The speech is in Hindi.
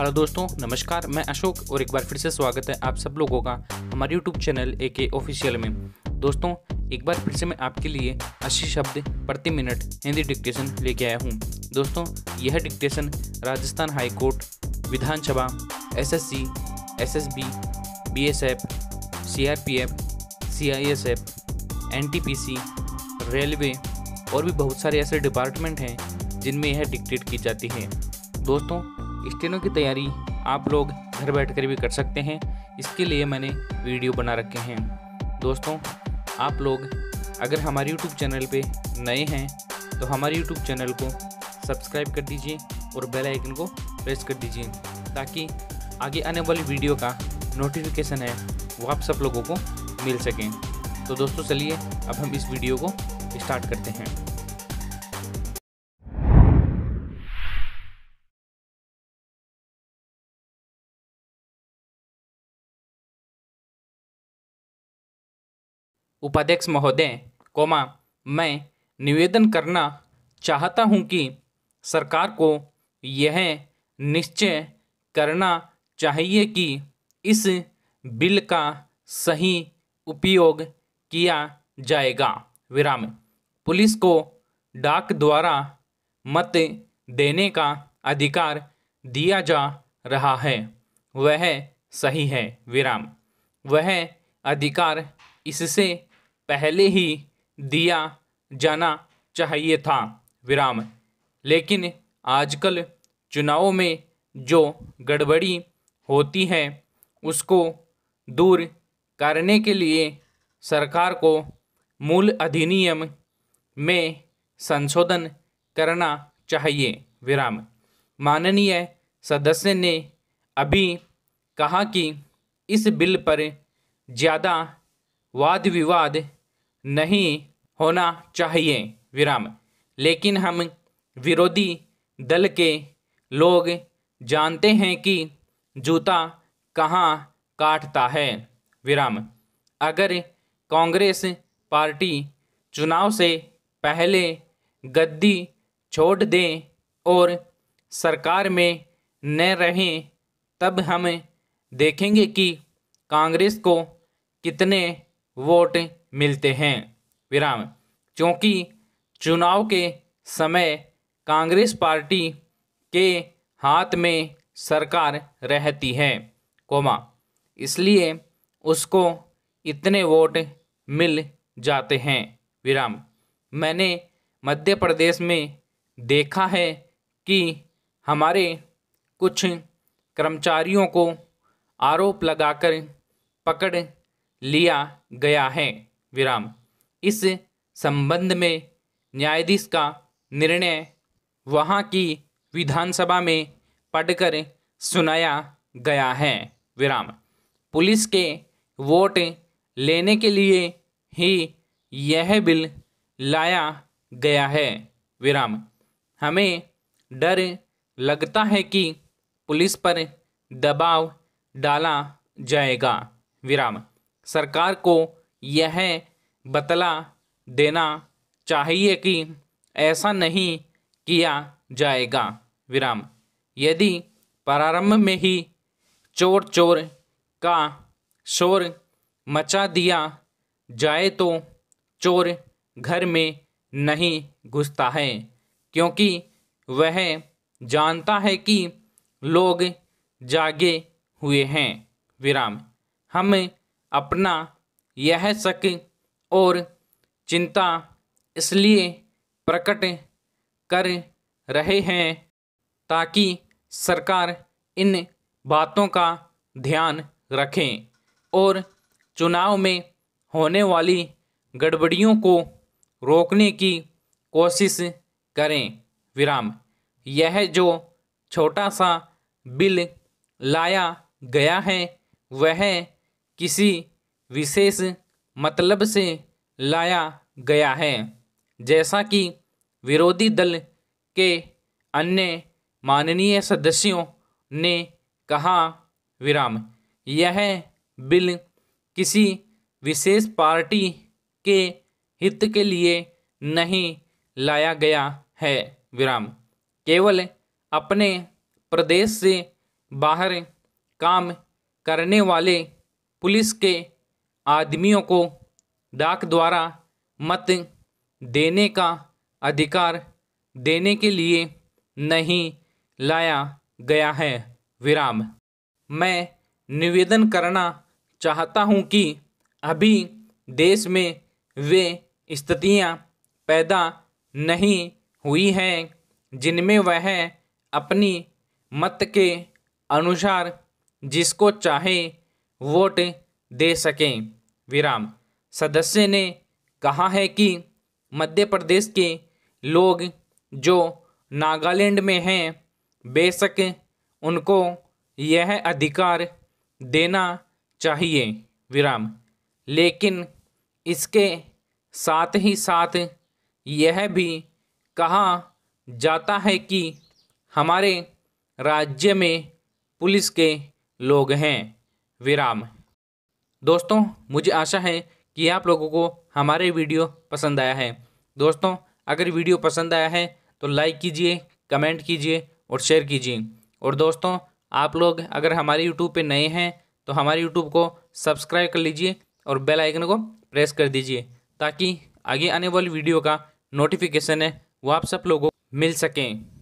हेलो दोस्तों नमस्कार मैं अशोक और एक बार फिर से स्वागत है आप सब लोगों का हमारे यूट्यूब चैनल ए के ऑफिशियल में दोस्तों एक बार फिर से मैं आपके लिए 80 शब्द प्रति मिनट हिंदी डिक्टेशन लेके आया हूँ दोस्तों यह डिक्टेशन राजस्थान हाई कोर्ट विधानसभा S F N T P C railway और भी बहुत सारे ऐसे डिपार्टमेंट हैं जिनमें यह डिक्टेट की जाती है दोस्तों स्टेनो की तैयारी आप लोग घर बैठकर भी कर सकते हैं इसके लिए मैंने वीडियो बना रखे हैं दोस्तों आप लोग अगर हमारे यूट्यूब चैनल पे नए हैं तो हमारे यूट्यूब चैनल को सब्सक्राइब कर दीजिए और बेल आइकन को प्रेस कर दीजिए ताकि आगे आने वाली वीडियो का नोटिफिकेशन है वो आप सब लोगों को मिल सकें तो दोस्तों चलिए अब हम इस वीडियो को स्टार्ट करते हैं उपाध्यक्ष महोदय कोमा मैं निवेदन करना चाहता हूं कि सरकार को यह निश्चय करना चाहिए कि इस बिल का सही उपयोग किया जाएगा विराम पुलिस को डाक द्वारा मत देने का अधिकार दिया जा रहा है वह सही है विराम वह अधिकार इससे पहले ही दिया जाना चाहिए था विराम लेकिन आजकल चुनाव में जो गड़बड़ी होती है उसको दूर करने के लिए सरकार को मूल अधिनियम में संशोधन करना चाहिए विराम माननीय सदस्य ने अभी कहा कि इस बिल पर ज़्यादा वाद विवाद नहीं होना चाहिए विराम लेकिन हम विरोधी दल के लोग जानते हैं कि जूता कहाँ काटता है विराम अगर कांग्रेस पार्टी चुनाव से पहले गद्दी छोड़ दें और सरकार में न रहें तब हम देखेंगे कि कांग्रेस को कितने वोट मिलते हैं विराम क्योंकि चुनाव के समय कांग्रेस पार्टी के हाथ में सरकार रहती है कोमा इसलिए उसको इतने वोट मिल जाते हैं विराम मैंने मध्य प्रदेश में देखा है कि हमारे कुछ कर्मचारियों को आरोप लगाकर पकड़ लिया गया है विराम इस संबंध में न्यायाधीश का निर्णय वहां की विधानसभा में पढ़कर सुनाया गया है विराम पुलिस के वोट लेने के लिए ही यह बिल लाया गया है विराम हमें डर लगता है कि पुलिस पर दबाव डाला जाएगा विराम सरकार को यह बतला देना चाहिए कि ऐसा नहीं किया जाएगा विराम यदि प्रारंभ में ही चोर चोर का शोर मचा दिया जाए तो चोर घर में नहीं घुसता है क्योंकि वह जानता है कि लोग जागे हुए हैं विराम हम अपना यह शक और चिंता इसलिए प्रकट कर रहे हैं ताकि सरकार इन बातों का ध्यान रखें और चुनाव में होने वाली गड़बड़ियों को रोकने की कोशिश करें विराम यह जो छोटा सा बिल लाया गया है वह किसी विशेष मतलब से लाया गया है जैसा कि विरोधी दल के अन्य माननीय सदस्यों ने कहा विराम यह बिल किसी विशेष पार्टी के हित के लिए नहीं लाया गया है विराम केवल अपने प्रदेश से बाहर काम करने वाले पुलिस के आदमियों को डाक द्वारा मत देने का अधिकार देने के लिए नहीं लाया गया है विराम मैं निवेदन करना चाहता हूं कि अभी देश में वे स्थितियां पैदा नहीं हुई हैं जिनमें वह अपनी मत के अनुसार जिसको चाहे वोट दे सकें विराम सदस्य ने कहा है कि मध्य प्रदेश के लोग जो नागालैंड में हैं बेशक उनको यह अधिकार देना चाहिए विराम लेकिन इसके साथ ही साथ यह भी कहा जाता है कि हमारे राज्य में पुलिस के लोग हैं विराम दोस्तों मुझे आशा है कि आप लोगों को हमारे वीडियो पसंद आया है दोस्तों अगर वीडियो पसंद आया है तो लाइक कीजिए कमेंट कीजिए और शेयर कीजिए और दोस्तों आप लोग अगर हमारे यूट्यूब पे नए हैं तो हमारे यूट्यूब को सब्सक्राइब कर लीजिए और बेल आइकन को प्रेस कर दीजिए ताकि आगे आने वाली वीडियो का नोटिफिकेशन है वो आप सब लोगों को मिल सकें